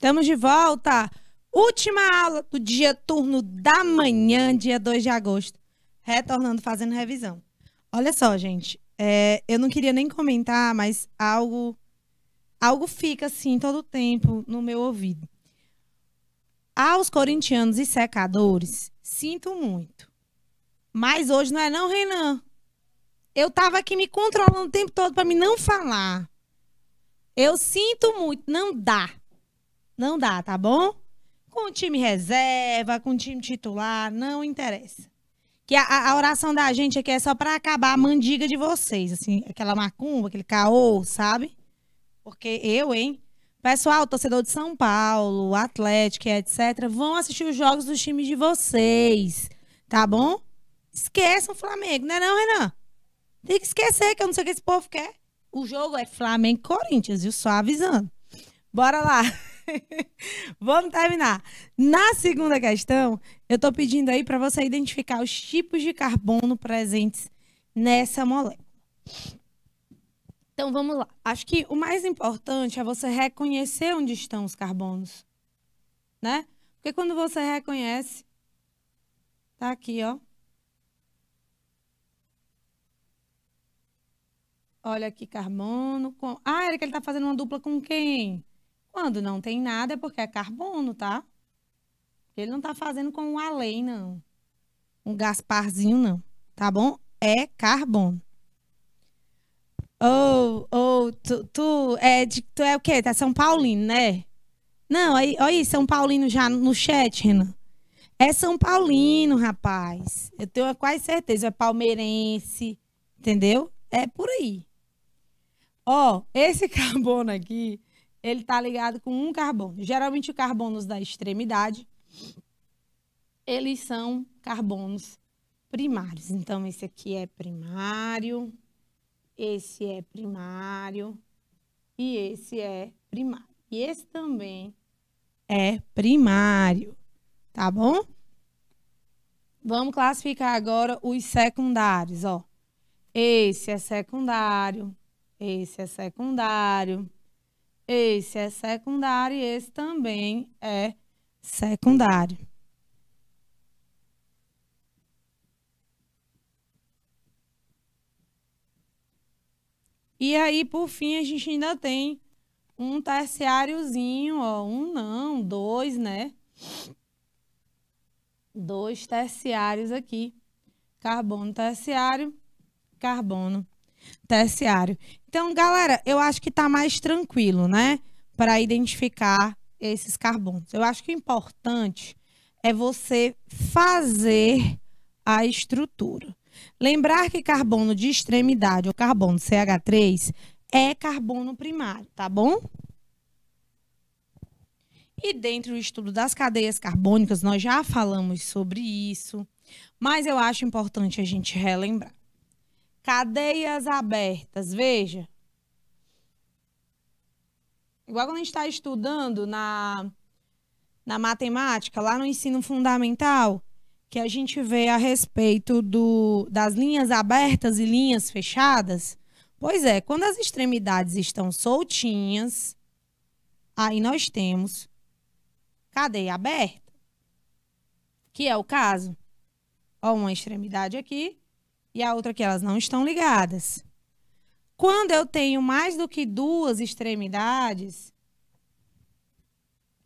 Estamos de volta. Última aula do dia turno da manhã, dia 2 de agosto. Retornando, fazendo revisão. Olha só, gente. É, eu não queria nem comentar, mas algo, algo fica assim todo tempo no meu ouvido. Aos corintianos e secadores, sinto muito. Mas hoje não é não, Renan. Eu tava aqui me controlando o tempo todo para me não falar. Eu sinto muito, não dá. Não dá, tá bom? Com o time reserva, com o time titular, não interessa. Que a, a oração da gente aqui é só para acabar a mandiga de vocês, assim, aquela macumba, aquele caô, sabe? Porque eu, hein? Pessoal, torcedor de São Paulo, Atlético, etc., vão assistir os jogos dos times de vocês, tá bom? Esqueçam o Flamengo, não é não, Renan? Tem que esquecer que eu não sei o que esse povo quer. O jogo é Flamengo Corinthians, viu? Só avisando. Bora lá. Vamos terminar. Na segunda questão, eu estou pedindo aí para você identificar os tipos de carbono presentes nessa molécula. Então vamos lá. Acho que o mais importante é você reconhecer onde estão os carbonos, né? Porque quando você reconhece, tá aqui, ó. Olha aqui, carbono. Com... Ah, ele está fazendo uma dupla com quem? Quando não tem nada é porque é carbono, tá? Ele não tá fazendo com um além, não. Um Gasparzinho, não. Tá bom? É carbono. Ou, oh, ou, oh, tu, tu, é de, tu é o quê? Tá São Paulino, né? Não, aí, olha aí, São Paulino já no chat, Renan. É São Paulino, rapaz. Eu tenho quase certeza. É palmeirense, entendeu? É por aí. Ó, oh, esse carbono aqui ele está ligado com um carbono. Geralmente, os carbonos da extremidade, eles são carbonos primários. Então, esse aqui é primário, esse é primário e esse é primário. E esse também é primário, tá bom? Vamos classificar agora os secundários, ó. Esse é secundário, esse é secundário, esse é secundário e esse também é secundário. E aí, por fim, a gente ainda tem um terciáriozinho, ó, um não, dois, né? Dois terciários aqui. Carbono terciário, carbono terciário. Então, galera, eu acho que tá mais tranquilo, né? Para identificar esses carbonos. Eu acho que o importante é você fazer a estrutura. Lembrar que carbono de extremidade, ou carbono CH3, é carbono primário, tá bom? E dentro do estudo das cadeias carbônicas, nós já falamos sobre isso, mas eu acho importante a gente relembrar cadeias abertas. Veja. Igual quando a gente está estudando na, na matemática, lá no ensino fundamental, que a gente vê a respeito do, das linhas abertas e linhas fechadas. Pois é, quando as extremidades estão soltinhas, aí nós temos cadeia aberta, que é o caso. Ó, uma extremidade aqui, e a outra que elas não estão ligadas. Quando eu tenho mais do que duas extremidades,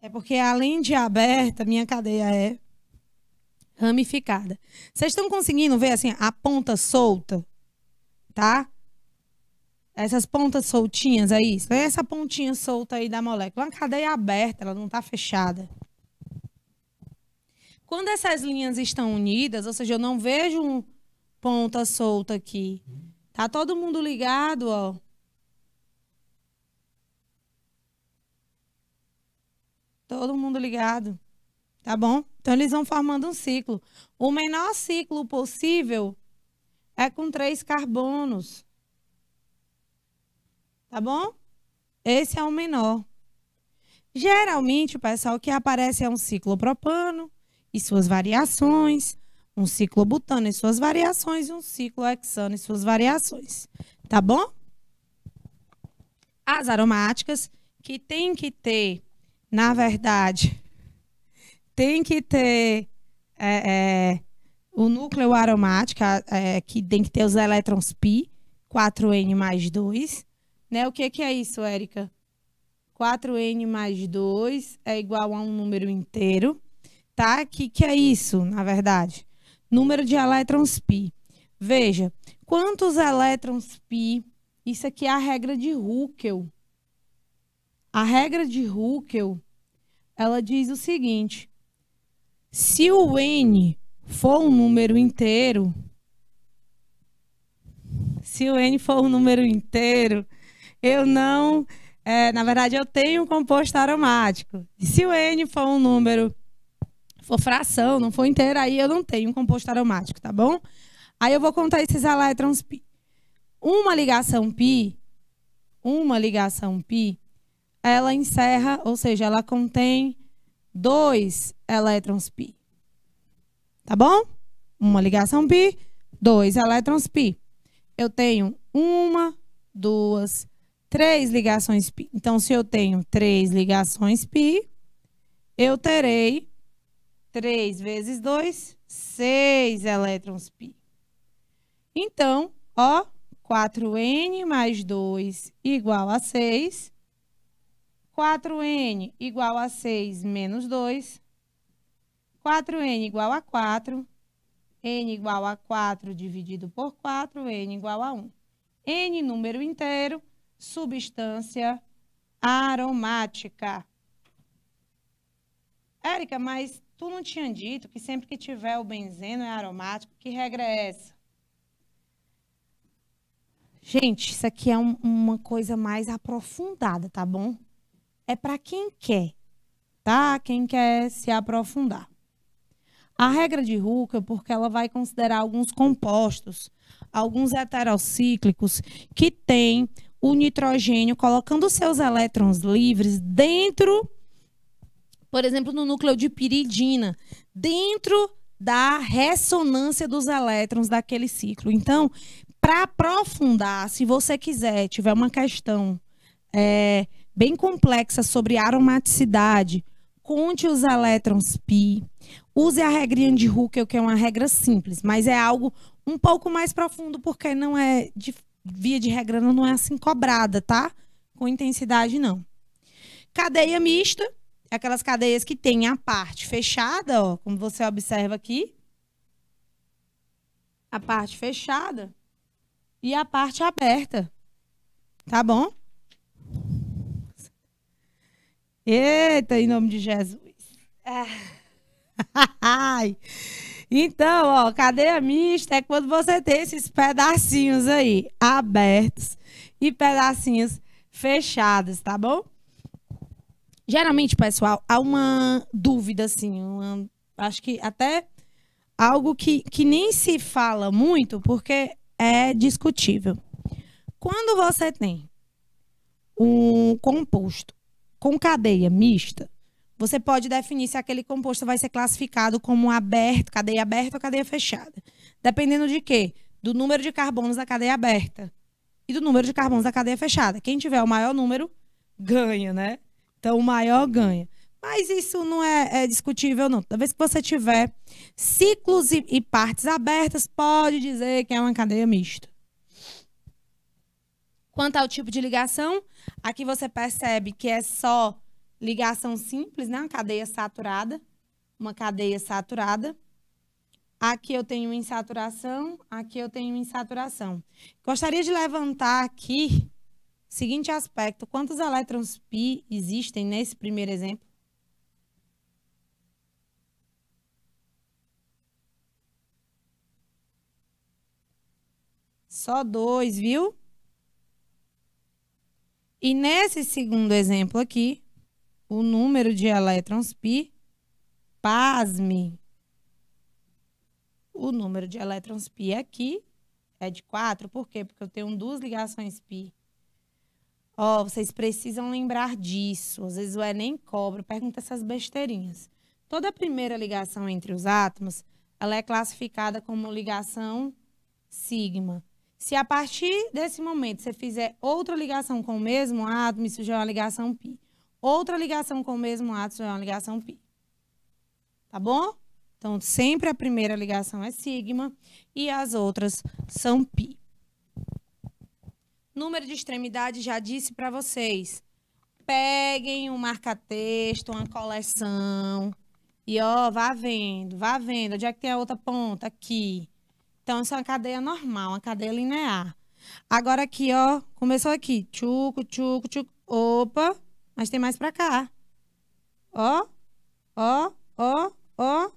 é porque além de aberta, minha cadeia é ramificada. Vocês estão conseguindo ver assim a ponta solta, tá? Essas pontas soltinhas aí, essa pontinha solta aí da molécula, uma cadeia aberta, ela não está fechada. Quando essas linhas estão unidas, ou seja, eu não vejo um, ponta solta aqui. Tá todo mundo ligado, ó. Todo mundo ligado. Tá bom? Então eles vão formando um ciclo. O menor ciclo possível é com três carbonos. Tá bom? Esse é o menor. Geralmente, o pessoal, que aparece é um ciclo propano e suas variações, um ciclo butano em suas variações e um ciclo hexano em suas variações. Tá bom? As aromáticas que tem que ter, na verdade, tem que ter é, é, o núcleo aromático, é, que tem que ter os elétrons pi, 4N mais 2. Né? O que, que é isso, Érica? 4N mais 2 é igual a um número inteiro, tá? O que, que é isso, na verdade? número de elétrons π. Veja, quantos elétrons π, isso aqui é a regra de Huckel A regra de Huckel ela diz o seguinte, se o n for um número inteiro, se o n for um número inteiro, eu não, é, na verdade eu tenho um composto aromático. Se o n for um número for fração, não for inteira, aí eu não tenho um composto aromático, tá bom? Aí eu vou contar esses elétrons pi. Uma ligação pi, uma ligação pi, ela encerra, ou seja, ela contém dois elétrons pi. Tá bom? Uma ligação pi, dois elétrons pi. Eu tenho uma, duas, três ligações pi. Então, se eu tenho três ligações pi, eu terei 3 vezes 2, 6 elétrons π. Então, ó, 4n mais 2 igual a 6. 4n igual a 6 menos 2. 4n igual a 4. n igual a 4 dividido por 4, n igual a 1. n número inteiro, substância aromática. Érica, mas Tu não tinha dito que sempre que tiver o benzeno é aromático? Que regra é essa? Gente, isso aqui é um, uma coisa mais aprofundada, tá bom? É para quem quer, tá? Quem quer se aprofundar. A regra de Hooker, porque ela vai considerar alguns compostos, alguns heterocíclicos que têm o nitrogênio colocando seus elétrons livres dentro por exemplo, no núcleo de piridina, dentro da ressonância dos elétrons daquele ciclo. Então, para aprofundar, se você quiser, tiver uma questão é, bem complexa sobre aromaticidade, conte os elétrons pi, use a regrinha de Huckel, que é uma regra simples, mas é algo um pouco mais profundo, porque não é, de, via de regra, não é assim cobrada, tá? Com intensidade, não. Cadeia mista, aquelas cadeias que tem a parte fechada, ó, como você observa aqui. A parte fechada e a parte aberta. Tá bom? Eita, em nome de Jesus. Então, ó, cadeia mista é quando você tem esses pedacinhos aí abertos e pedacinhos fechados, tá bom? Geralmente, pessoal, há uma dúvida, assim, uma, acho que até algo que, que nem se fala muito, porque é discutível. Quando você tem um composto com cadeia mista, você pode definir se aquele composto vai ser classificado como aberto, cadeia aberta ou cadeia fechada. Dependendo de quê? Do número de carbonos da cadeia aberta e do número de carbonos da cadeia fechada. Quem tiver o maior número ganha, né? Então, o maior ganha. Mas isso não é, é, discutível, não. Toda vez que você tiver ciclos e, e, partes abertas, pode dizer que é uma cadeia mista. Quanto ao tipo de ligação, aqui você percebe que é só ligação simples, né? Uma cadeia saturada. Uma cadeia saturada. Aqui eu tenho insaturação, aqui eu tenho insaturação. Gostaria de levantar aqui Seguinte aspecto, quantos elétrons π existem nesse primeiro exemplo? Só dois, viu? E nesse segundo exemplo aqui, o número de elétrons π, pasme, o número de elétrons π aqui é de 4. Por quê? Porque eu tenho duas ligações π Ó, oh, vocês precisam lembrar disso. Às vezes o Enem cobra, pergunta essas besteirinhas. Toda a primeira ligação entre os átomos, ela é classificada como ligação sigma. Se a partir desse momento você fizer outra ligação com o mesmo átomo, isso já é uma ligação π. Outra ligação com o mesmo átomo já é uma ligação π. Tá bom? Então, sempre a primeira ligação é sigma e as outras são π. Número de extremidade, já disse para vocês. Peguem um marca-texto, uma coleção. E ó, vá vendo, vá vendo. Onde é que tem a outra ponta? Aqui. Então, isso é uma cadeia normal, uma cadeia linear. Agora aqui, ó, começou aqui. Tchuco, tchuco, tchuco. Opa, mas tem mais pra cá. Ó, ó, ó, ó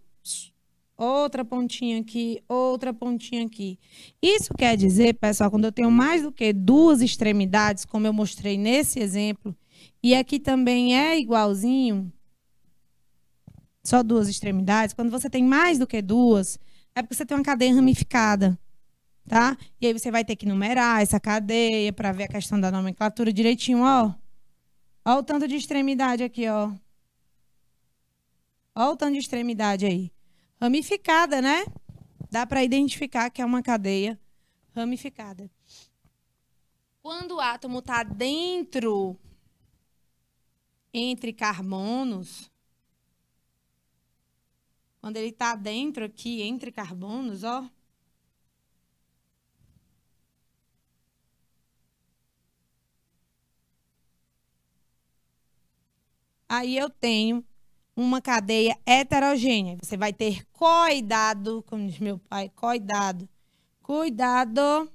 outra pontinha aqui, outra pontinha aqui. Isso quer dizer, pessoal, quando eu tenho mais do que duas extremidades, como eu mostrei nesse exemplo, e aqui também é igualzinho, só duas extremidades, quando você tem mais do que duas, é porque você tem uma cadeia ramificada. Tá? E aí você vai ter que numerar essa cadeia para ver a questão da nomenclatura direitinho, ó. Ó o tanto de extremidade aqui, ó. Ó o tanto de extremidade aí ramificada, né? Dá para identificar que é uma cadeia ramificada. Quando o átomo está dentro entre carbonos, quando ele está dentro aqui entre carbonos, ó, aí eu tenho uma cadeia heterogênea. Você vai ter cuidado, como diz meu pai, cuidado. Cuidado.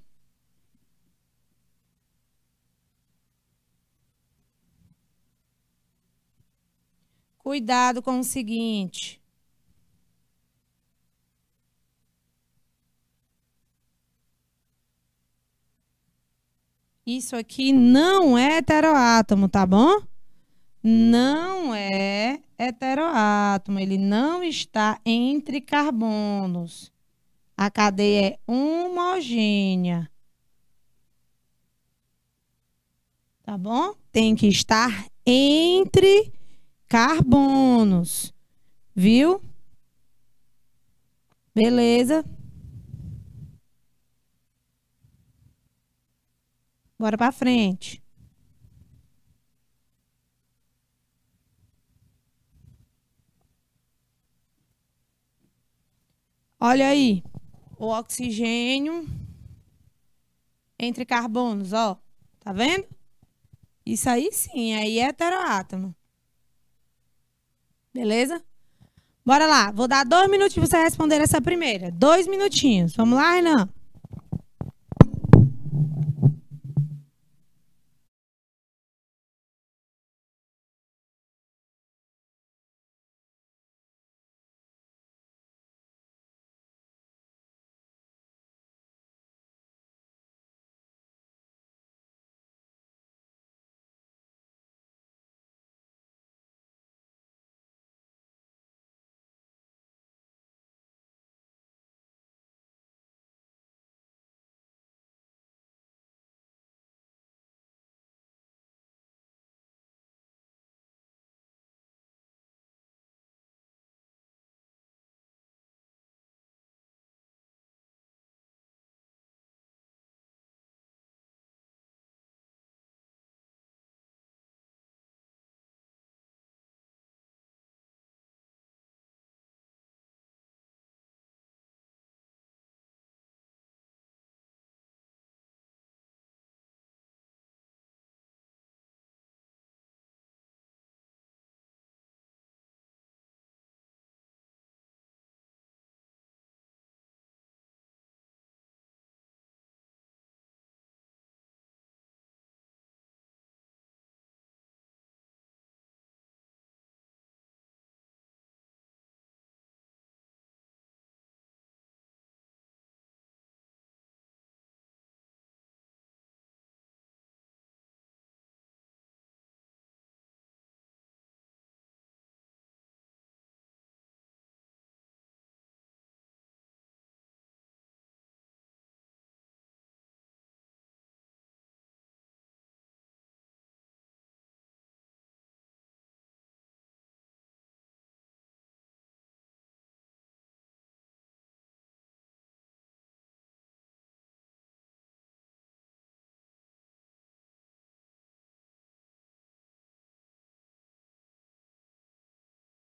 Cuidado com o seguinte. Isso aqui não é heteroátomo, tá bom? não é heteroátomo, ele não está entre carbonos. A cadeia é homogênea. Tá bom? Tem que estar entre carbonos. Viu? Beleza? Bora para frente. Olha aí, o oxigênio entre carbonos, ó. Tá vendo? Isso aí sim, aí é heteroátomo. Beleza? Bora lá, vou dar dois minutos para você responder essa primeira. Dois minutinhos. Vamos lá, Renan?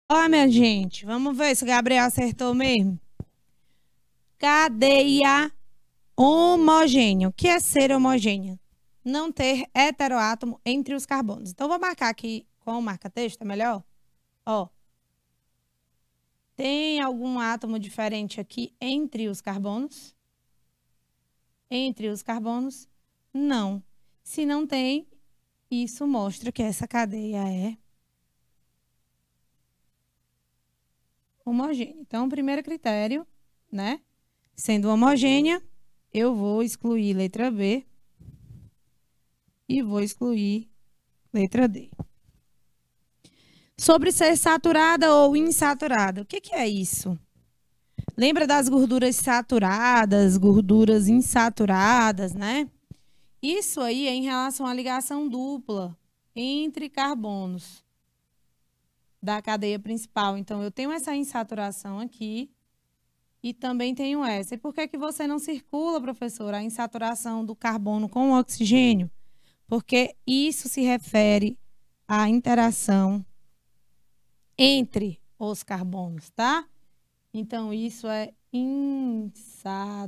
Ó, minha gente, vamos ver se o Gabriel acertou mesmo. Cadeia homogênea. O que é ser homogênea? Não ter heteroátomo entre os carbonos. Então, vou marcar aqui com o marca-texto, é melhor? Ó. Tem algum átomo diferente aqui entre os carbonos? Entre os carbonos? Não. Se não tem, isso mostra que essa cadeia é homogênea. Então, o primeiro critério, né? Sendo homogênea, eu vou excluir letra B e vou excluir letra D. Sobre ser saturada ou insaturada, o que, que é isso? Lembra das gorduras saturadas, gorduras insaturadas, né? Isso aí é em relação à ligação dupla entre carbonos da cadeia principal. Então, eu tenho essa insaturação aqui e também tenho essa. E por que, que você não circula, professora, a insaturação do carbono com o oxigênio? Porque isso se refere à interação entre os carbonos, tá? Então, isso é insaturada.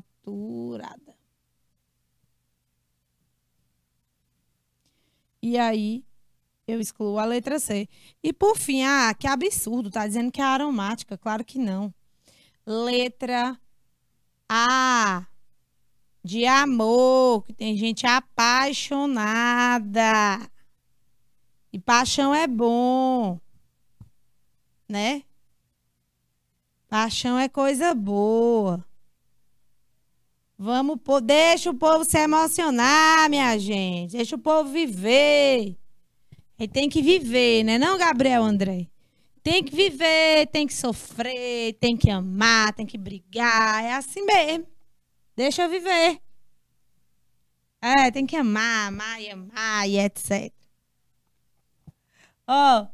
E aí, eu excluo a letra C. E por fim, ah, que absurdo, tá dizendo que é aromática. Claro que não. Letra A de amor, que tem gente apaixonada. E paixão é bom, né? Paixão é coisa boa. Vamos, deixa o povo se emocionar, minha gente. Deixa o povo viver. Ele tem que viver, né? Não, Gabriel André? Tem que viver, tem que sofrer, tem que amar, tem que brigar. É assim mesmo. Deixa eu viver. É, tem que amar, amar e amar e etc. Ó,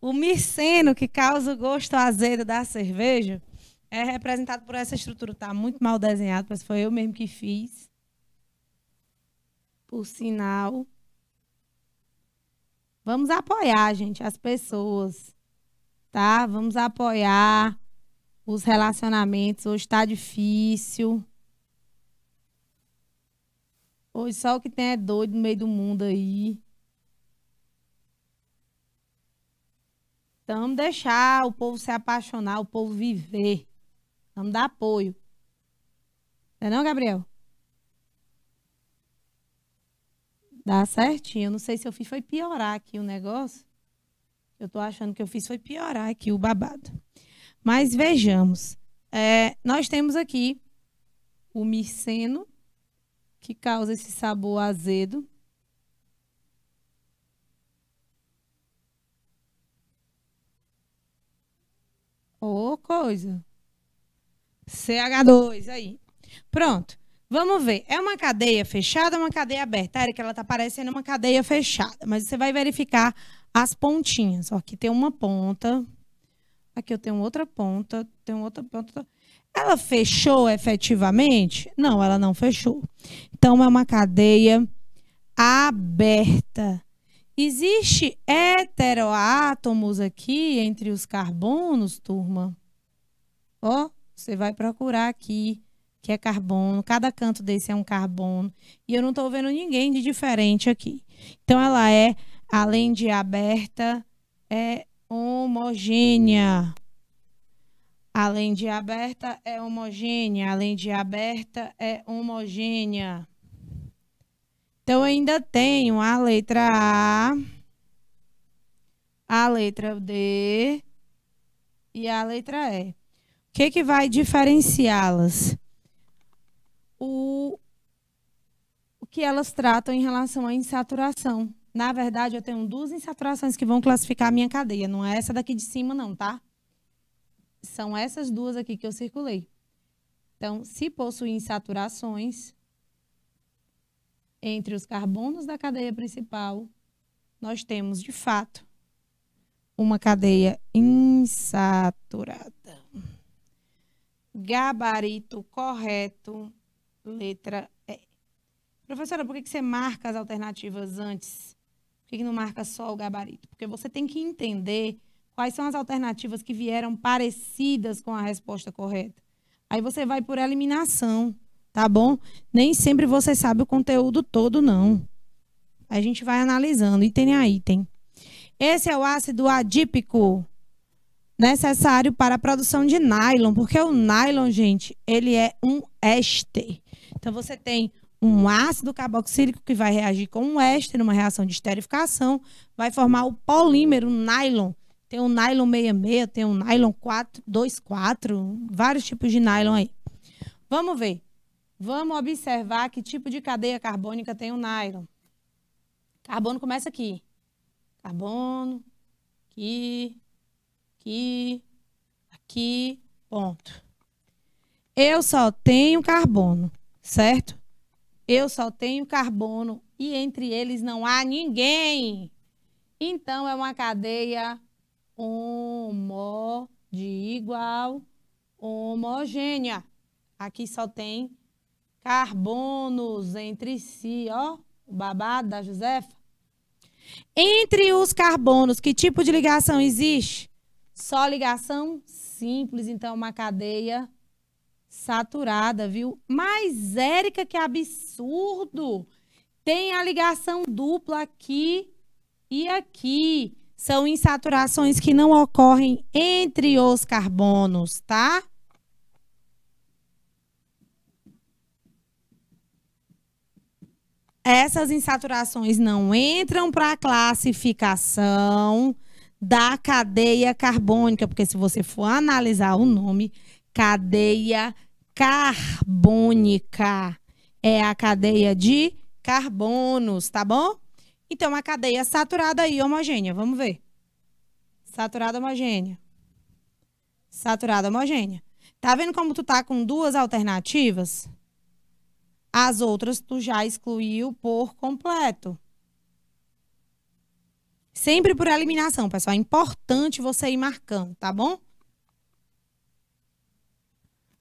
oh, o miceno que causa o gosto azedo da cerveja é representado por essa estrutura. Tá muito mal desenhado, mas foi eu mesmo que fiz. Por sinal. Vamos apoiar, gente, as pessoas, tá? Vamos apoiar os relacionamentos. Hoje está difícil. Hoje só o que tem é doido no meio do mundo aí. Então, vamos deixar o povo se apaixonar, o povo viver. Vamos dar apoio. Não é não, Gabriel? Dá certinho. Eu não sei se eu fiz, foi piorar aqui o negócio. Eu estou achando que eu fiz, foi piorar aqui o babado. Mas vejamos. É, nós temos aqui o miceno, que causa esse sabor azedo. Ô, oh, coisa. CH2 aí. Pronto. Vamos ver. É uma cadeia fechada ou uma cadeia aberta? que ela está parecendo uma cadeia fechada, mas você vai verificar as pontinhas. Ó, aqui tem uma ponta, aqui eu tenho outra ponta, tem outra ponta. Ela fechou efetivamente? Não, ela não fechou. Então, é uma cadeia aberta. Existe heteroátomos aqui entre os carbonos, turma? Ó, você vai procurar aqui que é carbono, cada canto desse é um carbono, e eu não estou vendo ninguém de diferente aqui. Então ela é, além de aberta, é homogênea. Além de aberta, é homogênea. Além de aberta, é homogênea. Então, eu ainda tenho a letra A, a letra D e a letra E. O que, que vai diferenciá-las? o, o que elas tratam em relação à insaturação. Na verdade, eu tenho duas insaturações que vão classificar a minha cadeia. Não é essa daqui de cima, não, tá? São essas duas aqui que eu circulei. Então, se possui insaturações entre os carbonos da cadeia principal, nós temos, de fato, uma cadeia insaturada. Gabarito correto letra E. Professora, por que, você marca as alternativas antes? Por que, que não marca só o gabarito? Porque você tem que entender quais são as alternativas que vieram parecidas com a resposta correta. Aí você vai por eliminação, tá bom? Nem sempre você sabe o conteúdo todo, não. A gente vai analisando item a item. Esse é o ácido adípico necessário para a produção de nylon, porque o nylon, gente, ele é um éster. Então você tem um ácido carboxílico que vai reagir com um éster numa reação de esterificação, vai formar o polímero nylon. Tem o nylon 66, tem o nylon 424, vários tipos de nylon aí. Vamos ver. Vamos observar que tipo de cadeia carbônica tem o nylon. Carbono começa aqui. Carbono, aqui, aqui, aqui, ponto. Eu só tenho carbono certo? Eu só tenho carbono e entre eles não há ninguém. Então é uma cadeia homo de igual homogênea. Aqui só tem carbonos entre si, ó, o babado da Josefa. Entre os carbonos, que tipo de ligação existe? Só ligação simples, então uma cadeia saturada, viu? Mas, Érica, que absurdo! Tem a ligação dupla aqui e aqui. São insaturações que não ocorrem entre os carbonos, tá? Essas insaturações não entram para a classificação da cadeia carbônica, porque se você for analisar o nome, cadeia carbônica, carbônica. É a cadeia de carbonos, tá bom? Então, a cadeia saturada e homogênea. Vamos ver. Saturada, homogênea. Saturada, homogênea. Tá vendo como tu tá com duas alternativas? As outras tu já excluiu por completo. Sempre por eliminação, pessoal. É importante você ir marcando, tá bom?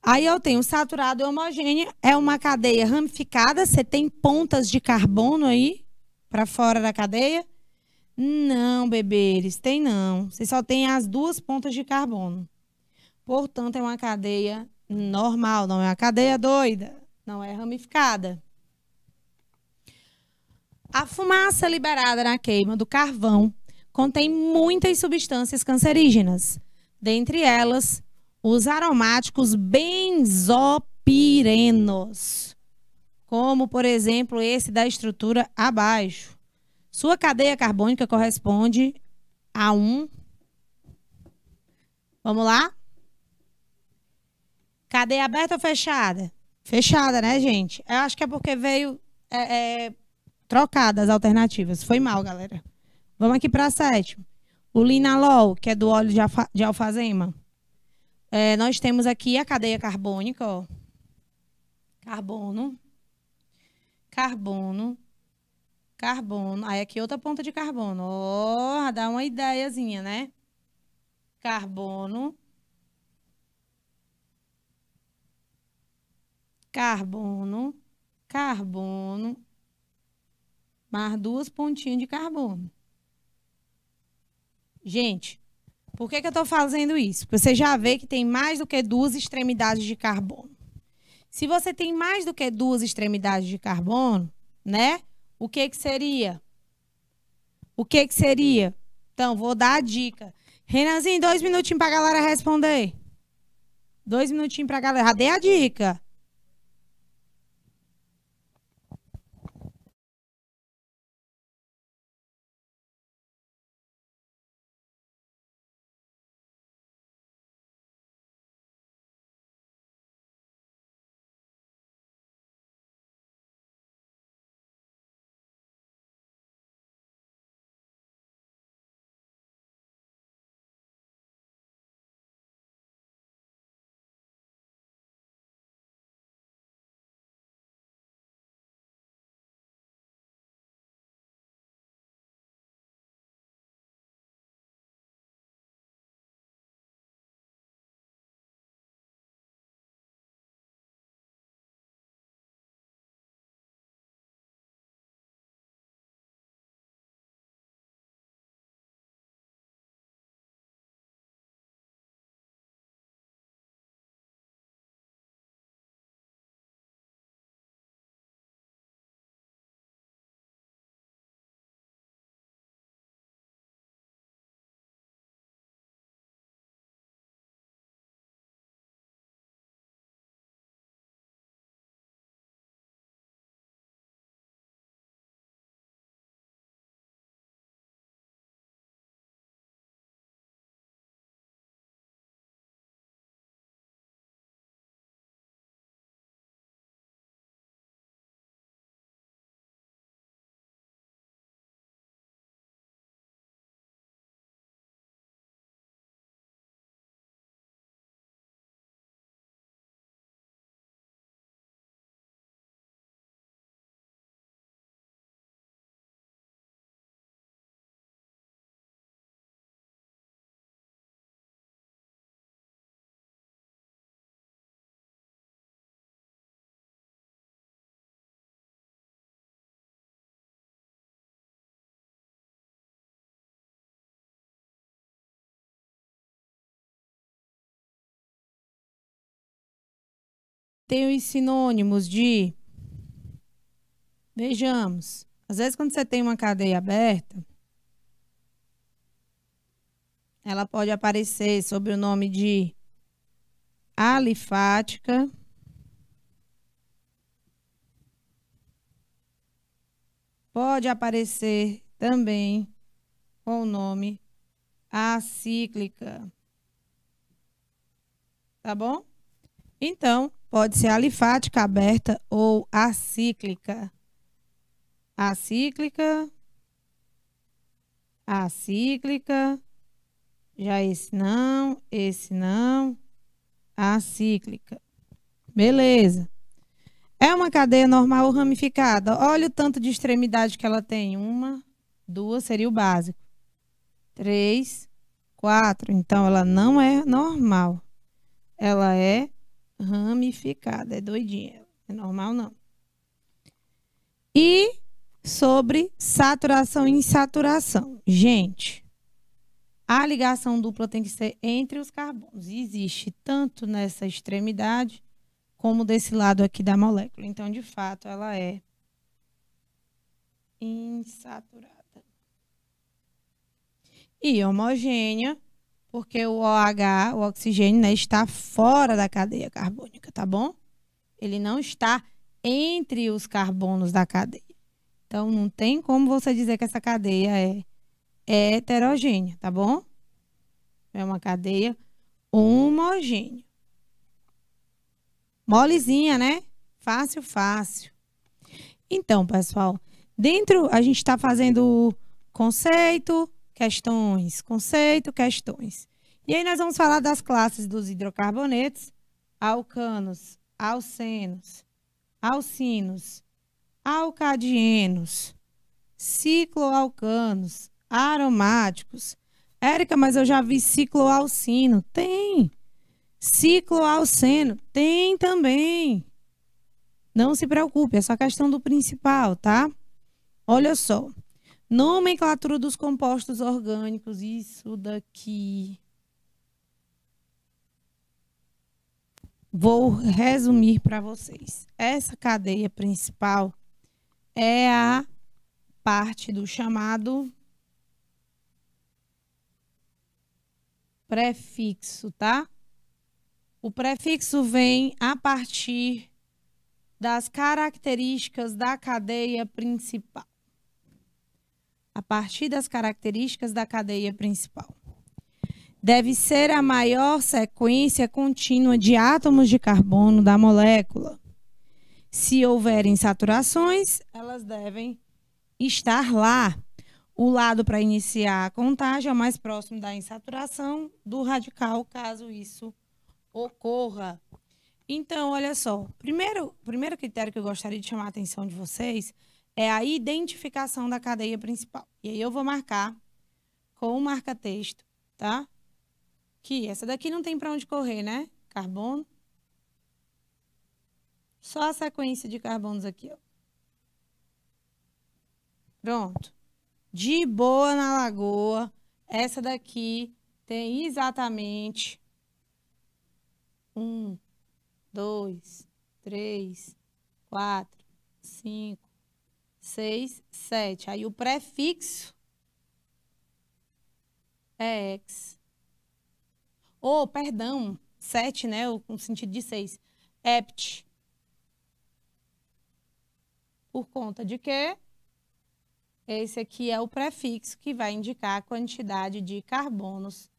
Aí eu tenho saturado e homogêneo, é uma cadeia ramificada, você tem pontas de carbono aí para fora da cadeia? Não, bebê, eles têm não. Você só tem as duas pontas de carbono. Portanto, é uma cadeia normal, não é uma cadeia doida, não é ramificada. A fumaça liberada na queima do carvão contém muitas substâncias cancerígenas, dentre elas os aromáticos benzopirenos, como por exemplo esse da estrutura abaixo. Sua cadeia carbônica corresponde a um. Vamos lá? Cadeia aberta ou fechada? Fechada, né, gente? Eu acho que é porque veio é, é, trocada as alternativas. Foi mal, galera. Vamos aqui para a sétima. O linalol, que é do óleo de, alfa, de alfazema. É, nós temos aqui a cadeia carbônica, ó. Carbono, carbono, carbono. Aí aqui outra ponta de carbono. Ó, oh, dá uma ideiazinha, né? Carbono. Carbono, carbono. Mais duas pontinhas de carbono. Gente, por que, que eu estou fazendo isso? Você já vê que tem mais do que duas extremidades de carbono. Se você tem mais do que duas extremidades de carbono, né? O que, que seria? O que, que seria? Então, vou dar a dica. Renanzinho, dois minutinhos para a galera responder. Dois minutinhos para a galera. Dê a dica. tem os sinônimos de. Vejamos. Às vezes, quando você tem uma cadeia aberta, ela pode aparecer sob o nome de alifática. Pode aparecer também com o nome acíclica. Tá bom? Então, Pode ser alifática aberta ou acíclica. Acíclica. Acíclica. Já esse não, esse não. Acíclica. Beleza. É uma cadeia normal ou ramificada. Olha o tanto de extremidade que ela tem. Uma, duas seria o básico. Três, quatro. Então, ela não é normal. Ela é ramificada, é doidinha, é normal não. E sobre saturação e insaturação. Gente, a ligação dupla tem que ser entre os carbonos. existe tanto nessa extremidade como desse lado aqui da molécula. Então, de fato, ela é insaturada. E homogênea porque o OH, o oxigênio, né, está fora da cadeia carbônica, tá bom? Ele não está entre os carbonos da cadeia. Então, não tem como você dizer que essa cadeia é, é heterogênea, tá bom? É uma cadeia homogênea. Molezinha, né? Fácil, fácil. Então, pessoal, dentro a gente está fazendo conceito, questões, conceito, questões. E aí nós vamos falar das classes dos hidrocarbonetos, alcanos, alcenos, alcinos, alcadienos, cicloalcanos, aromáticos. Érica, mas eu já vi cicloalcino. Tem. Cicloalceno. Tem também. Não se preocupe, é só questão do principal, tá? Olha só. Nomenclatura dos compostos orgânicos. Isso daqui. vou resumir para vocês. Essa cadeia principal é a parte do chamado prefixo, tá? O prefixo vem a partir das características da cadeia principal. A partir das características da cadeia principal deve ser a maior sequência contínua de átomos de carbono da molécula. Se houverem saturações, elas devem estar lá. O lado para iniciar a contagem é o mais próximo da insaturação do radical, caso isso ocorra. Então, olha só, primeiro, primeiro critério que eu gostaria de chamar a atenção de vocês é a identificação da cadeia principal. E aí eu vou marcar com o marca-texto, tá? Que essa daqui não tem para onde correr, né? Carbono. Só a sequência de carbonos aqui, ó. Pronto. De boa na lagoa. Essa daqui tem exatamente um, dois, três, quatro, cinco, seis, sete. Aí o prefixo é X ou, oh, perdão, sete, né, O sentido de seis, ept. Por conta de que esse aqui é o prefixo que vai indicar a quantidade de carbonos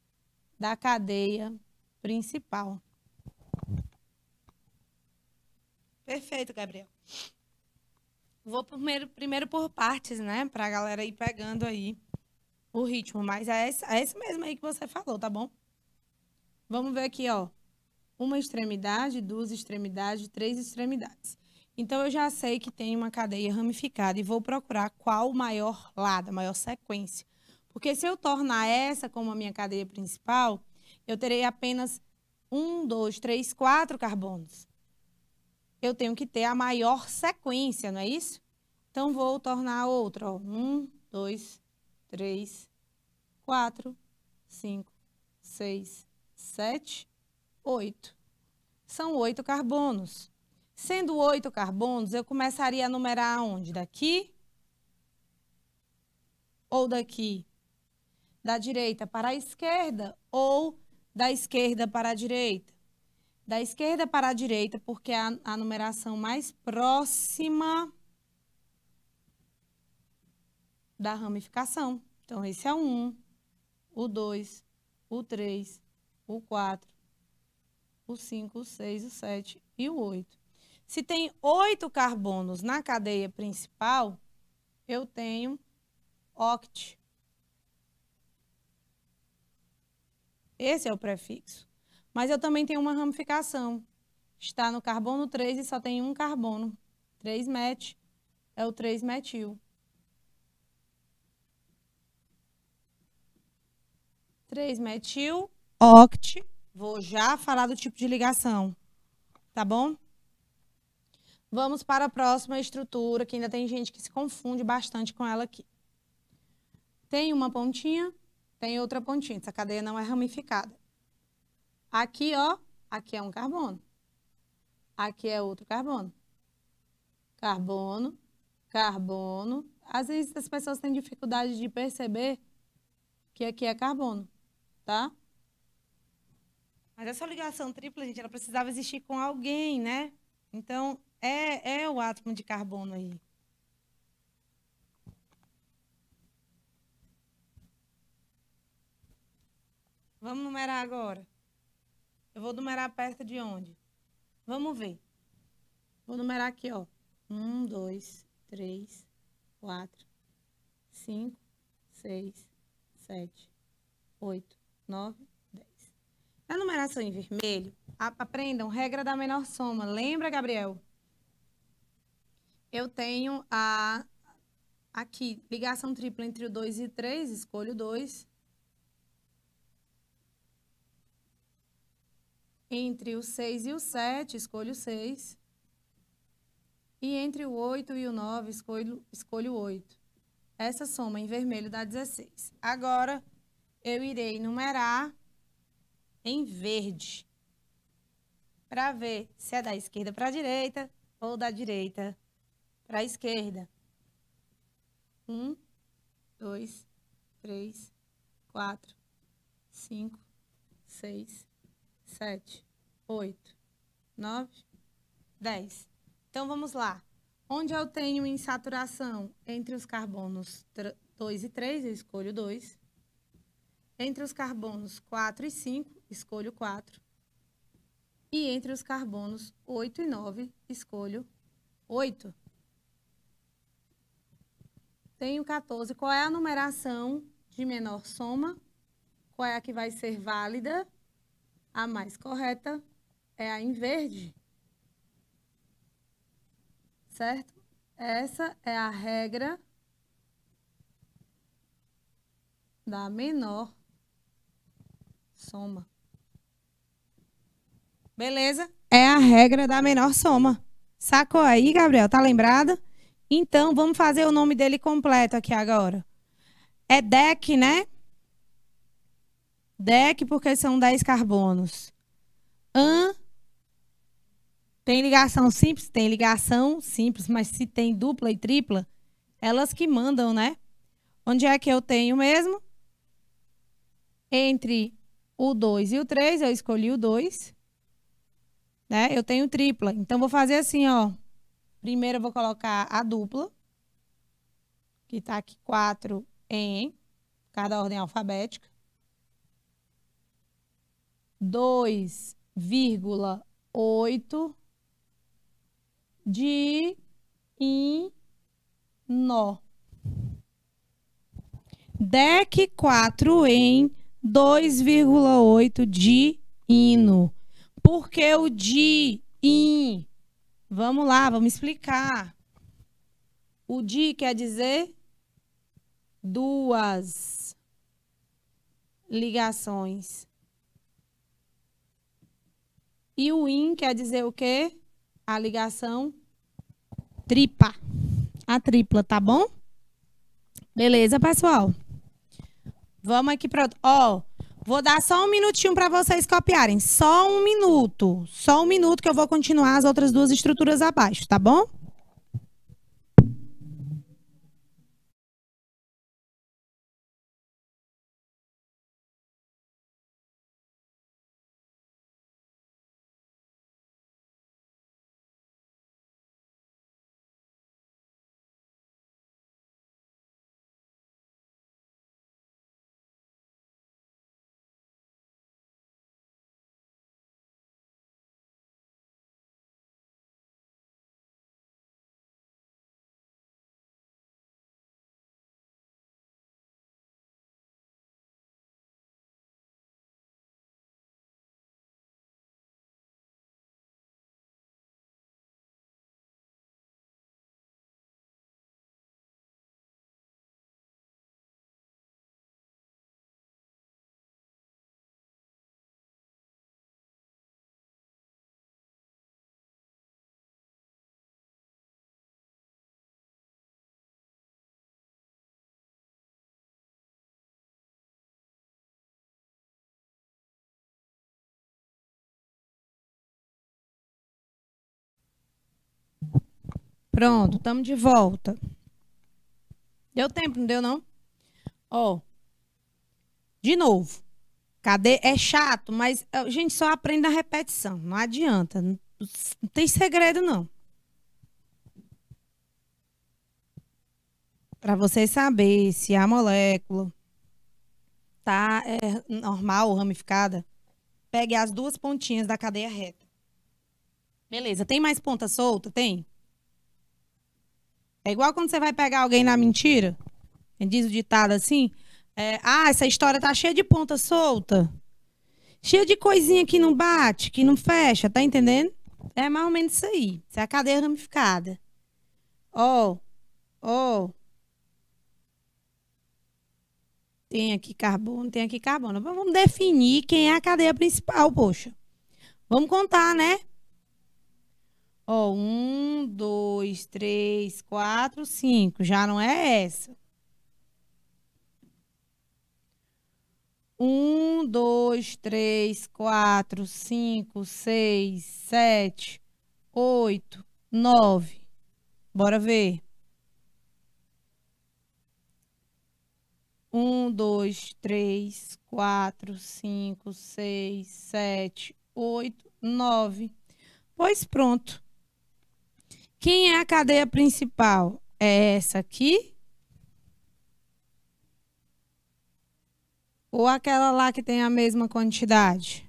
da cadeia principal. Perfeito, Gabriel. Vou primeiro, primeiro por partes, né? Para a galera ir pegando aí o ritmo. Mas é, é mesmo aí que você falou, tá bom? Vamos ver aqui, ó. Uma extremidade, duas extremidades, três extremidades. Então, eu já sei que tem uma cadeia ramificada e vou procurar qual o maior lado, a maior sequência. Porque se eu tornar essa como a minha cadeia principal, eu terei apenas um, dois, três, quatro carbonos. Eu tenho que ter a maior sequência, não é isso? Então, vou tornar outra. Ó. Um, dois, três, quatro, cinco, seis, 7, 8. São oito carbonos. Sendo oito carbonos, eu começaria a numerar onde? Daqui ou daqui? Da direita para a esquerda ou da esquerda para a direita? Da esquerda para a direita, porque é a, a numeração mais próxima da ramificação. Então, esse é o 1, o 2, o 3, o 4, o 5, o 6, o 7 e o 8. Se tem oito carbonos na cadeia principal, eu tenho oct. Esse é o prefixo. Mas eu também tenho uma ramificação. Está no carbono 3 e só tem um carbono. 3-met é o 3-metil. 3-metil OCT, vou já falar do tipo de ligação, tá bom? Vamos para a próxima estrutura, que ainda tem gente que se confunde bastante com ela aqui. Tem uma pontinha, tem outra pontinha. Essa cadeia não é ramificada. Aqui, ó, aqui é um carbono. Aqui é outro carbono. Carbono, carbono. Às vezes as pessoas têm dificuldade de perceber que aqui é carbono, tá? Mas essa ligação tripla, gente, ela precisava existir com alguém, né? Então, é, é o átomo de carbono aí. Vamos numerar agora. Eu vou numerar perto de onde? Vamos ver. Vou numerar aqui, ó. Um, dois, três, quatro, cinco, seis, sete, oito, nove, a numeração em vermelho, aprendam regra da menor soma. Lembra, Gabriel? Eu tenho a aqui, ligação tripla entre o 2 e 3, escolho 2. Entre o 6 e o 7, escolho 6. E entre o 8 e o 9, escolho, escolho 8. Essa soma em vermelho dá 16. Agora, eu irei numerar em verde para ver se é da esquerda para a direita ou da direita para a esquerda. Um, dois, três, quatro, cinco, seis, sete, oito, nove, dez. Então vamos lá. Onde eu tenho insaturação entre os carbonos 2 e 3, eu escolho 2. Entre os carbonos 4 e 5, escolho 4. E entre os carbonos 8 e 9, escolho 8. Tenho 14. Qual é a numeração de menor soma? Qual é a que vai ser válida? A mais correta é a em verde. Certo? Essa é a regra da menor soma. Beleza? É a regra da menor soma. Sacou aí, Gabriel? Tá lembrado? Então, vamos fazer o nome dele completo aqui agora. É DEC, né? DEC, porque são 10 carbonos. An. Tem ligação simples? Tem ligação simples, mas se tem dupla e tripla, elas que mandam, né? Onde é que eu tenho mesmo? Entre o 2 e o 3, eu escolhi o 2 né? Eu tenho tripla. Então, vou fazer assim, ó. Primeiro, eu vou colocar a dupla, que tá aqui 4 em cada ordem alfabética. 2,8 de em nó. DEC 4 em 2,8 de hino. Porque o de, in. Vamos lá, vamos explicar. O de quer dizer duas ligações. E o in quer dizer o quê? A ligação tripa. A tripla, tá bom? Beleza, pessoal? Vamos aqui para... Ó, Vou dar só um minutinho para vocês copiarem. Só um minuto. Só um minuto que eu vou continuar as outras duas estruturas abaixo, tá bom? Pronto, estamos de volta. Deu tempo, não deu não? Ó. De novo. Cadê? É chato, mas a gente só aprende na repetição. Não adianta. Não, não tem segredo, não. Para vocês saber se a molécula tá é, normal, ramificada, pegue as duas pontinhas da cadeia reta. Beleza. Tem mais ponta solta? Tem? É igual quando você vai pegar alguém na mentira. É Diz o ditado assim: é, ah, essa história tá cheia de ponta solta, cheia de coisinha que não bate, que não fecha, tá entendendo? É mais ou menos isso aí. Isso é a cadeia ramificada. Ó, oh, ó. Oh. Tem aqui carbono, tem aqui carbono. Vamos definir quem é a cadeia principal, poxa. Vamos contar, né? Ó, um, dois, três, quatro, cinco. Já não é essa. Um, dois, três, quatro, cinco, seis, sete, oito, nove. Bora ver. Um, dois, três, quatro, cinco, seis, sete, oito, nove. Pois pronto. Quem é a cadeia principal? É essa aqui? Ou aquela lá que tem a mesma quantidade?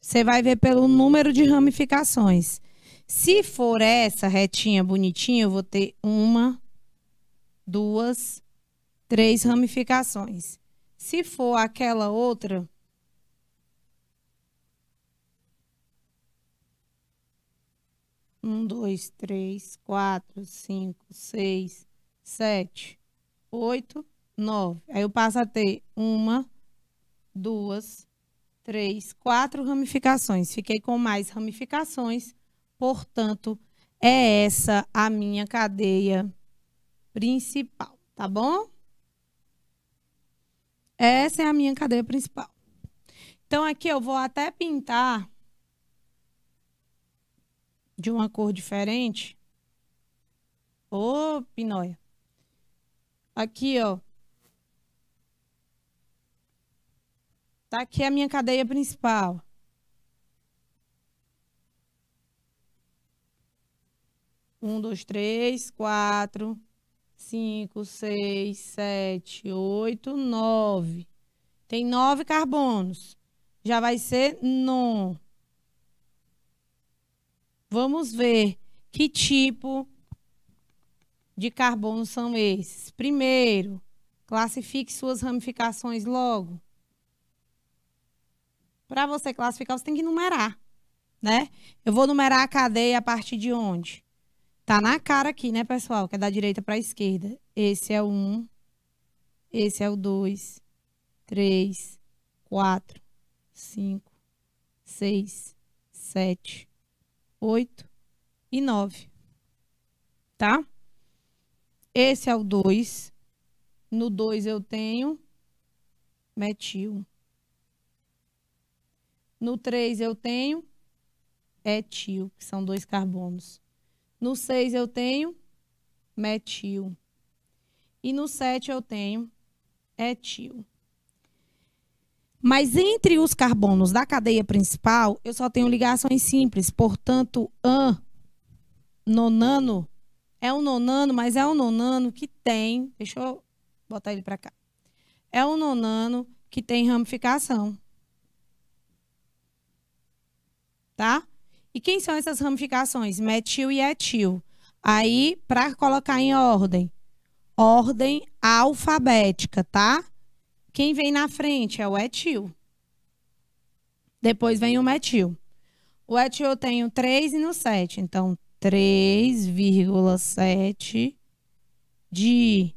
Você vai ver pelo número de ramificações. Se for essa retinha bonitinha, eu vou ter uma, duas, três ramificações. Se for aquela outra, um, dois, três, quatro, cinco, seis, sete, oito, nove. Aí eu passo a ter uma, duas, três, quatro ramificações. Fiquei com mais ramificações, portanto, é essa a minha cadeia principal, tá bom? Essa é a minha cadeia principal. Então, aqui eu vou até pintar de uma cor diferente. Ô, pinóia. Aqui, ó. Tá aqui a minha cadeia principal. Um, dois, três, quatro, cinco, seis, sete, oito, nove. Tem nove carbonos. Já vai ser non. Vamos ver que tipo de carbono são esses. Primeiro, classifique suas ramificações logo. Para você classificar, você tem que numerar, né? Eu vou numerar a cadeia a partir de onde? Tá na cara aqui, né, pessoal? Que é da direita para a esquerda. Esse é o 1, esse é o 2, 3, 4, 5, 6, 7, 8 e 9. Tá? Esse é o 2. No 2 eu tenho metil. No 3 eu tenho etil, que são dois carbonos. No 6 eu tenho metil. E no 7 eu tenho etil. Mas entre os carbonos da cadeia principal, eu só tenho ligações simples. Portanto, an, nonano, é um nonano, mas é um nonano que tem. Deixa eu botar ele para cá. É um nonano que tem ramificação. Tá? E quem são essas ramificações? Metil e etil. Aí, para colocar em ordem, ordem alfabética, tá? Quem vem na frente é o etil. Depois vem o metil. O etil eu tenho 3 e no 7. Então, 3,7 de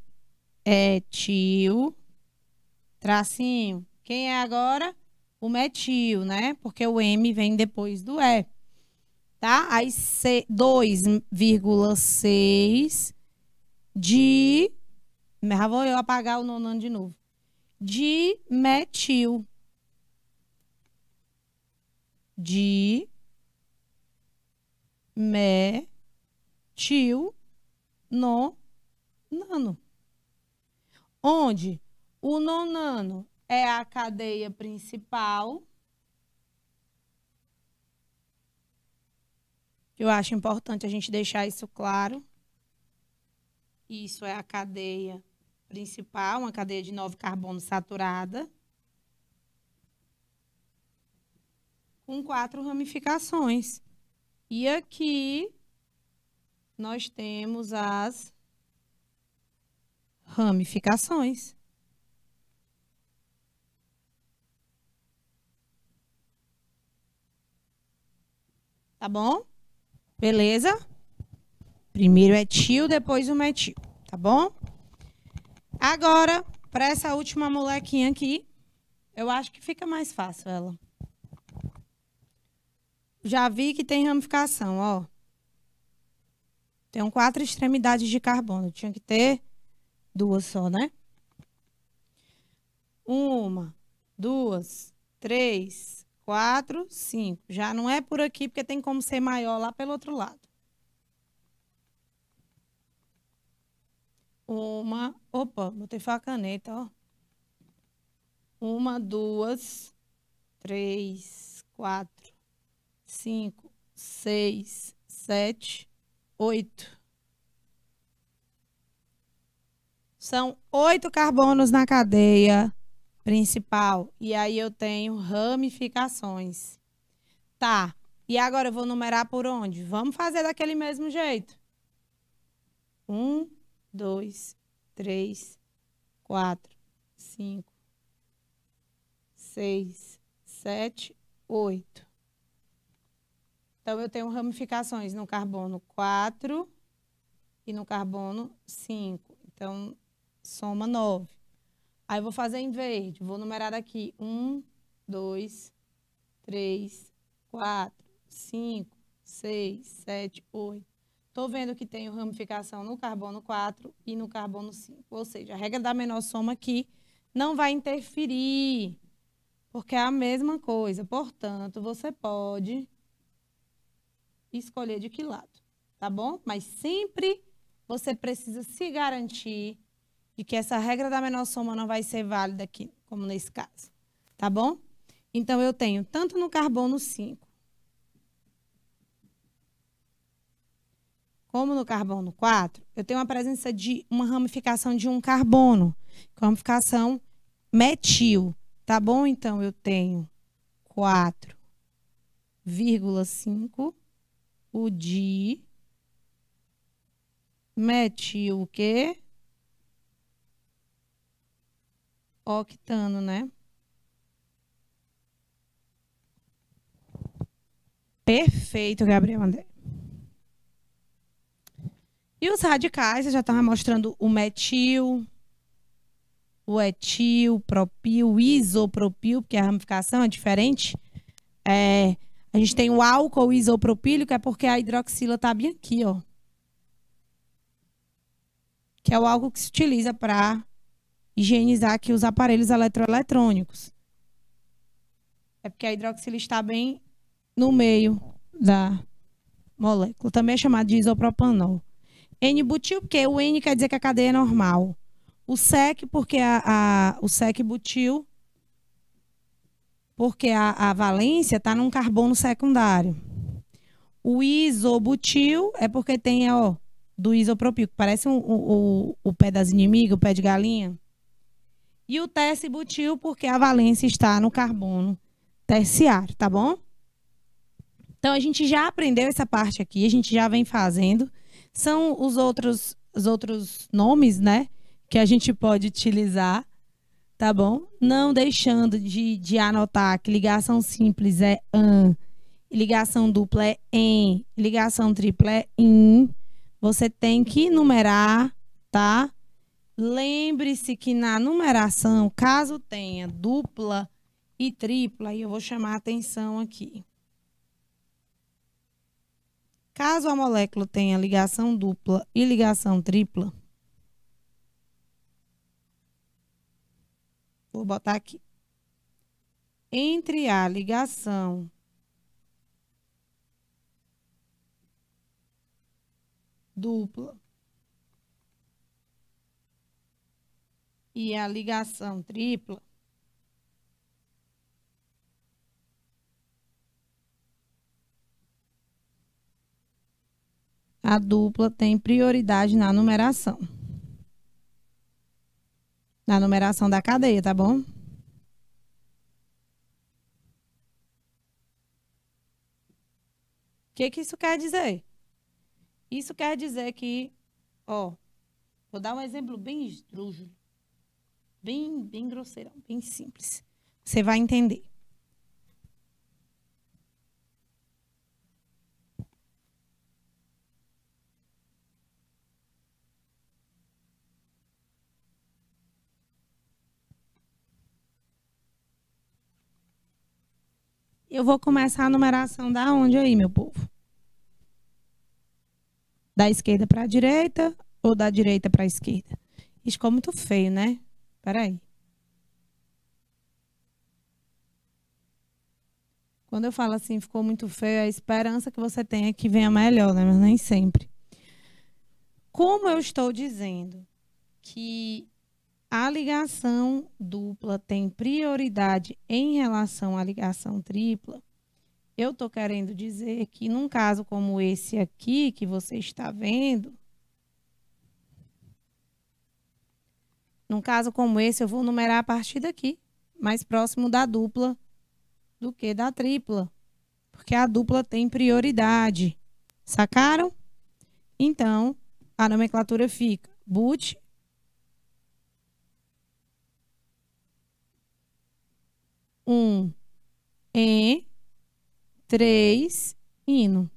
etil. Tracinho. Quem é agora? O metil, né? Porque o M vem depois do E. Tá? Aí 2,6 de. Já vou eu apagar o nono de novo dimetil. Dimetil no nano. Onde o nonano é a cadeia principal. Eu acho importante a gente deixar isso claro. Isso é a cadeia principal, uma cadeia de nove carbonos saturada, com quatro ramificações. E aqui nós temos as ramificações. Tá bom? Beleza? Primeiro é tio depois o metil, tá bom? Agora, para essa última molequinha aqui, eu acho que fica mais fácil ela. Já vi que tem ramificação, ó. Tem quatro extremidades de carbono. Tinha que ter duas só, né? Uma, duas, três, quatro, cinco. Já não é por aqui, porque tem como ser maior lá pelo outro lado. Uma, opa, botei faca caneta, ó. Uma, duas, três, quatro, cinco, seis, sete, oito. São oito carbonos na cadeia principal. E aí eu tenho ramificações. Tá. E agora eu vou numerar por onde? Vamos fazer daquele mesmo jeito. Um, 2, 3, 4, 5, 6, 7, 8. Então, eu tenho ramificações no carbono 4 e no carbono 5. Então, soma 9. Aí, vou fazer em verde. Vou numerar aqui 1, 2, 3, 4, 5, 6, 7, 8. Estou vendo que tenho ramificação no carbono 4 e no carbono 5. Ou seja, a regra da menor soma aqui não vai interferir, porque é a mesma coisa. Portanto, você pode escolher de que lado, tá bom? Mas sempre você precisa se garantir de que essa regra da menor soma não vai ser válida aqui, como nesse caso, tá bom? Então, eu tenho tanto no carbono 5 como no carbono 4, eu tenho a presença de uma ramificação de um carbono, com é ramificação metil. Tá bom? Então, eu tenho 4,5 o di metil o quê? Octano, né? Perfeito, Gabriel André. E os radicais, eu já estava mostrando o metil, o etil, propil, isopropil, porque a ramificação é diferente. É, a gente tem o álcool isopropílico, é porque a hidroxila está bem aqui, ó. Que é o álcool que se utiliza para higienizar aqui os aparelhos eletroeletrônicos. É porque a hidroxila está bem no meio da molécula. Também é chamado de isopropanol. N-butil, porque o N quer dizer que a cadeia é normal. O sec, porque a, a o sec butil, porque a, a valência está num carbono secundário. O isobutil é porque tem, ó, do isopropil, que parece um, um, um, o pé das inimigas, o pé de galinha. E o butil porque a valência está no carbono terciário, tá bom? Então, a gente já aprendeu essa parte aqui, a gente já vem fazendo são os outros, os outros nomes, né? Que a gente pode utilizar, tá bom? Não deixando de, de anotar que ligação simples é an, ligação dupla é em, ligação tripla é in. Você tem que numerar, tá? Lembre-se que na numeração, caso tenha dupla e tripla, e eu vou chamar a atenção aqui. Caso a molécula tenha ligação dupla e ligação tripla, vou botar aqui. Entre a ligação dupla e a ligação tripla, a dupla tem prioridade na numeração. Na numeração da cadeia, tá bom? O que, que isso quer dizer? Isso quer dizer que, ó, vou dar um exemplo bem esdrúxulo, bem, bem grosseirão, bem simples. Você vai entender. Eu vou começar a numeração da onde aí, meu povo? Da esquerda para a direita ou da direita para a esquerda? Isso ficou muito feio, né? Peraí. Quando eu falo assim, ficou muito feio, é a esperança que você tem é que venha melhor, né? Mas nem sempre. Como eu estou dizendo que a ligação dupla tem prioridade em relação à ligação tripla. Eu estou querendo dizer que num caso como esse aqui que você está vendo, num caso como esse eu vou numerar a partir daqui, mais próximo da dupla do que da tripla, porque a dupla tem prioridade. Sacaram? Então, a nomenclatura fica but um, em, três, hino.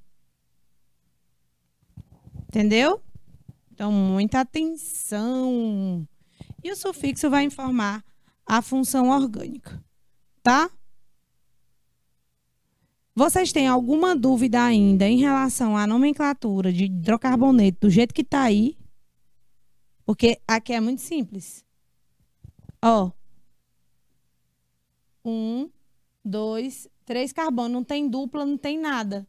Entendeu? Então, muita atenção. E o sufixo vai informar a função orgânica, tá? Vocês têm alguma dúvida ainda em relação à nomenclatura de hidrocarboneto do jeito que está aí? Porque aqui é muito simples. Ó, um, dois, três carbonos. Não tem dupla, não tem nada.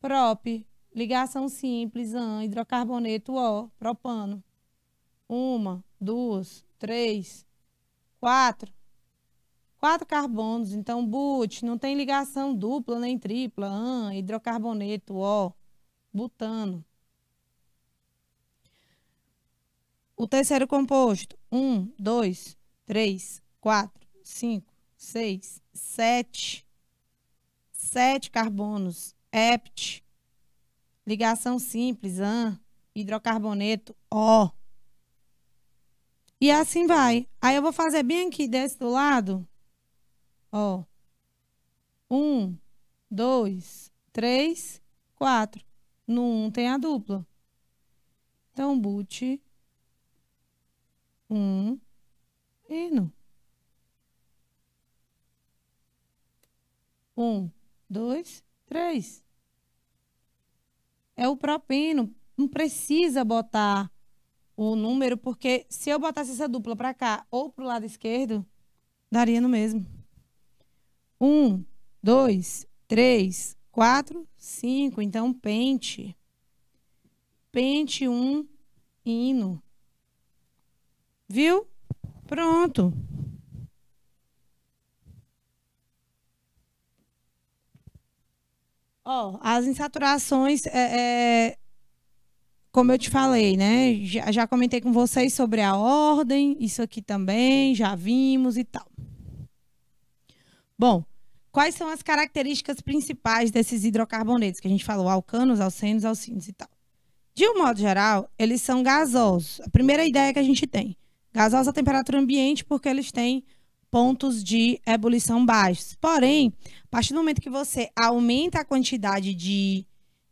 Prop, ligação simples, an, hidrocarboneto, O, propano. Uma, duas, três, quatro. Quatro carbonos. Então, but, não tem ligação dupla nem tripla, an, hidrocarboneto, O, butano. O terceiro composto, um, dois, três, quatro, cinco seis, sete, sete carbonos, hept, ligação simples, an, hidrocarboneto, O. E assim vai. Aí eu vou fazer bem aqui desse do lado. Ó. Um, dois, três, quatro. No um tem a dupla. Então, boot. Um. E no. Um, dois, três. É o propeno. Não precisa botar o número, porque se eu botasse essa dupla para cá ou para o lado esquerdo, daria no mesmo. Um, dois, três, quatro, cinco. Então, pente. Pente um hino. Viu? Pronto. Ó, oh, as insaturações, é, é, como eu te falei, né? Já, já comentei com vocês sobre a ordem, isso aqui também, já vimos e tal. Bom, quais são as características principais desses hidrocarbonetos que a gente falou, alcanos, alcenos, alcinos e tal? De um modo geral, eles são gasosos. A primeira ideia que a gente tem, gasosos à temperatura ambiente porque eles têm pontos de ebulição baixos. Porém, a partir do momento que você aumenta a quantidade de,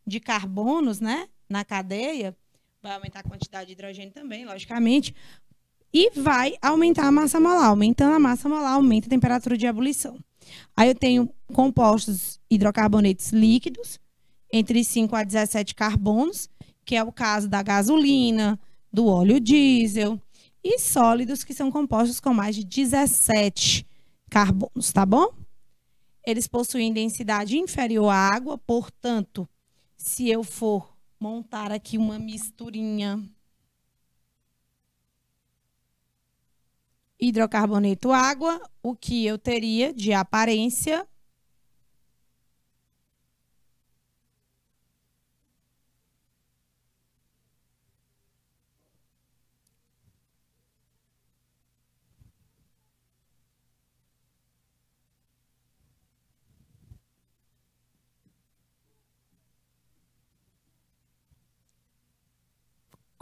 de carbonos né, na cadeia, vai aumentar a quantidade de hidrogênio também, logicamente, e vai aumentar a massa molar. Aumentando a massa molar, aumenta a temperatura de ebulição. Aí eu tenho compostos hidrocarbonetos líquidos, entre 5 a 17 carbonos, que é o caso da gasolina, do óleo diesel, e sólidos que são compostos com mais de 17 carbonos, tá bom? Eles possuem densidade inferior à água, portanto, se eu for montar aqui uma misturinha hidrocarboneto água, o que eu teria de aparência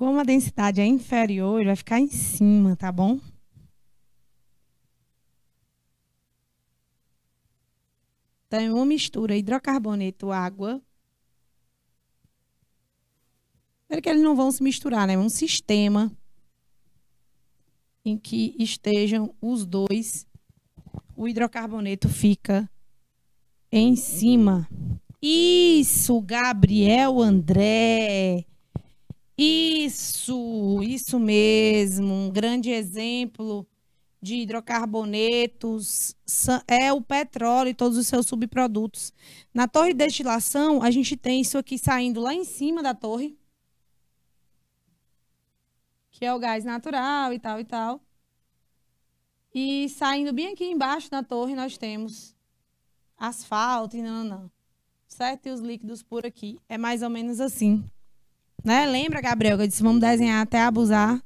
Como a densidade é inferior, ele vai ficar em cima, tá bom? Então, é uma mistura hidrocarboneto, água. Espero que eles não vão se misturar, né? É um sistema em que estejam os dois. O hidrocarboneto fica em cima. Isso, Gabriel André. Isso, isso mesmo. Um grande exemplo de hidrocarbonetos é o petróleo e todos os seus subprodutos. Na torre de destilação, a gente tem isso aqui saindo lá em cima da torre, que é o gás natural e tal e tal. E saindo bem aqui embaixo da torre, nós temos asfalto e não, não, não. Certo? E os líquidos por aqui. É mais ou menos assim. Né? Lembra, Gabriel, que eu disse, vamos desenhar até abusar.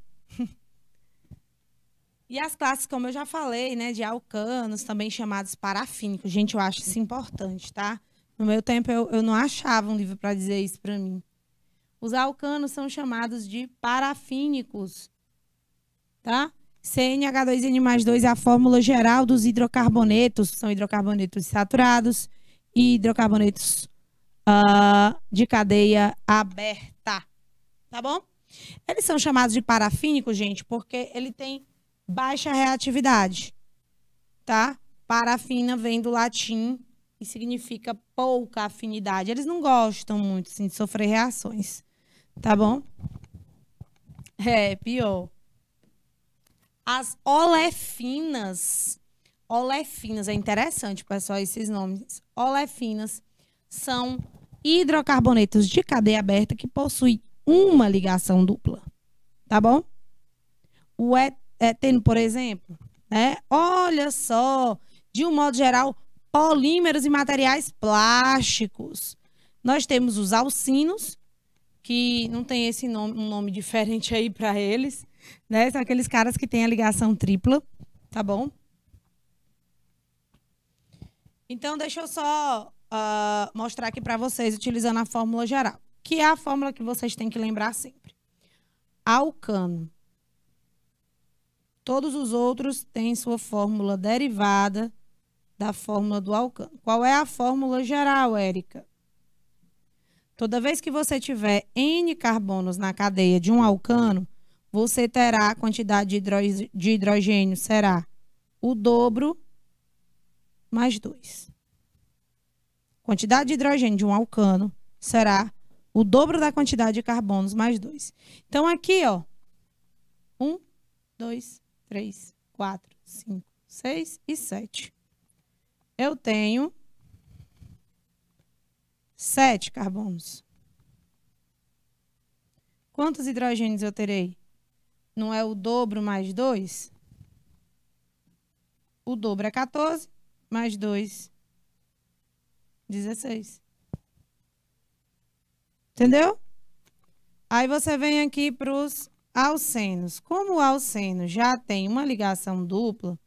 e as classes, como eu já falei, né, de alcanos, também chamados parafínicos. Gente, eu acho isso importante, tá? No meu tempo, eu, eu não achava um livro para dizer isso para mim. Os alcanos são chamados de parafínicos, tá? CnH2n mais 2 é a fórmula geral dos hidrocarbonetos, são hidrocarbonetos saturados e hidrocarbonetos uh, de cadeia aberta. Tá bom? Eles são chamados de parafínicos, gente, porque ele tem baixa reatividade. Tá? Parafina vem do latim e significa pouca afinidade. Eles não gostam muito assim, de sofrer reações. Tá bom? É, pior. As olefinas. Olefinas, é interessante, pessoal, esses nomes. Olefinas são hidrocarbonetos de cadeia aberta que possuem uma ligação dupla. Tá bom? O é, eteno, por exemplo, né? Olha só, de um modo geral, polímeros e materiais plásticos. Nós temos os alcinos, que não tem esse nome, um nome diferente aí para eles, né? São aqueles caras que têm a ligação tripla, tá bom? Então, deixa eu só uh, mostrar aqui para vocês, utilizando a fórmula geral, que é a fórmula que vocês têm que lembrar sempre. Alcano. Todos os outros têm sua fórmula derivada da fórmula do alcano. Qual é a fórmula geral, Érica? Toda vez que você tiver N carbonos na cadeia de um alcano, você terá a quantidade de, hidro... de hidrogênio será o dobro mais 2 quantidade de hidrogênio de um alcano será o dobro da quantidade de carbonos mais dois. Então, aqui, ó, um, dois, três, quatro, cinco, seis e sete. Eu tenho sete carbonos. Quantos hidrogênios eu terei? Não é o dobro mais dois? O dobro é 14, mais dois 16. Entendeu? Aí você vem aqui para os alcenos. Como o alceno já tem uma ligação dupla,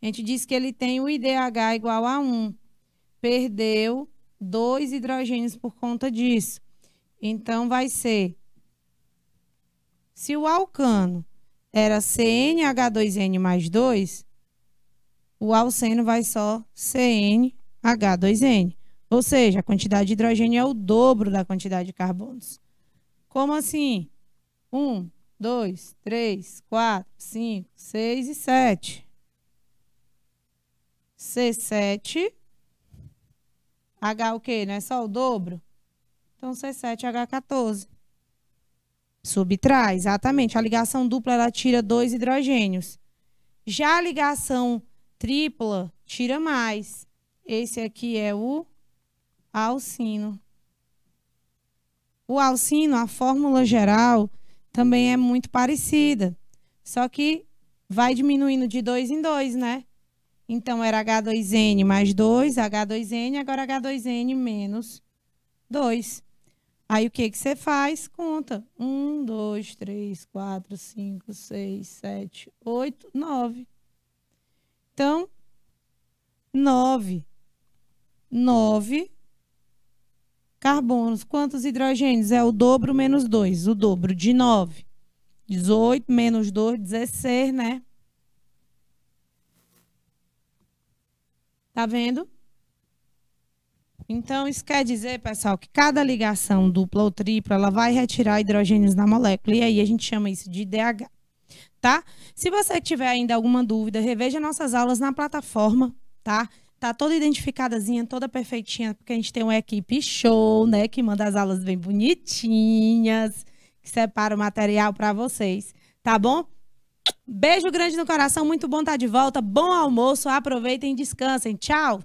a gente diz que ele tem o IDH igual a 1. Perdeu dois hidrogênios por conta disso. Então, vai ser... Se o alcano era CnH2n mais 2, o alceno vai só CnH2n. Ou seja, a quantidade de hidrogênio é o dobro da quantidade de carbonos. Como assim? um dois três quatro cinco seis e sete C7, H o quê? Não é só o dobro? Então, C7H14. Subtrai, exatamente. A ligação dupla, ela tira dois hidrogênios. Já a ligação tripla tira mais. Esse aqui é o Alcino. O alcino, a fórmula geral, também é muito parecida, só que vai diminuindo de 2 em 2, né? Então era H2N mais 2, H2N, agora H2N menos 2. Aí o que, que você faz? Conta. 1, 2, 3, 4, 5, 6, 7, 8, 9. Então, 9. 9 Carbonos, quantos hidrogênios? É o dobro menos 2, o dobro de 9. 18 menos 2, 16, né? Tá vendo? Então, isso quer dizer, pessoal, que cada ligação dupla ou tripla, ela vai retirar hidrogênios da molécula. E aí a gente chama isso de DH. Tá? Se você tiver ainda alguma dúvida, reveja nossas aulas na plataforma, tá? Tá toda identificadazinha, toda perfeitinha, porque a gente tem uma equipe show, né? Que manda as aulas bem bonitinhas, que separa o material para vocês, tá bom? Beijo grande no coração, muito bom estar tá de volta, bom almoço, aproveitem e descansem. Tchau!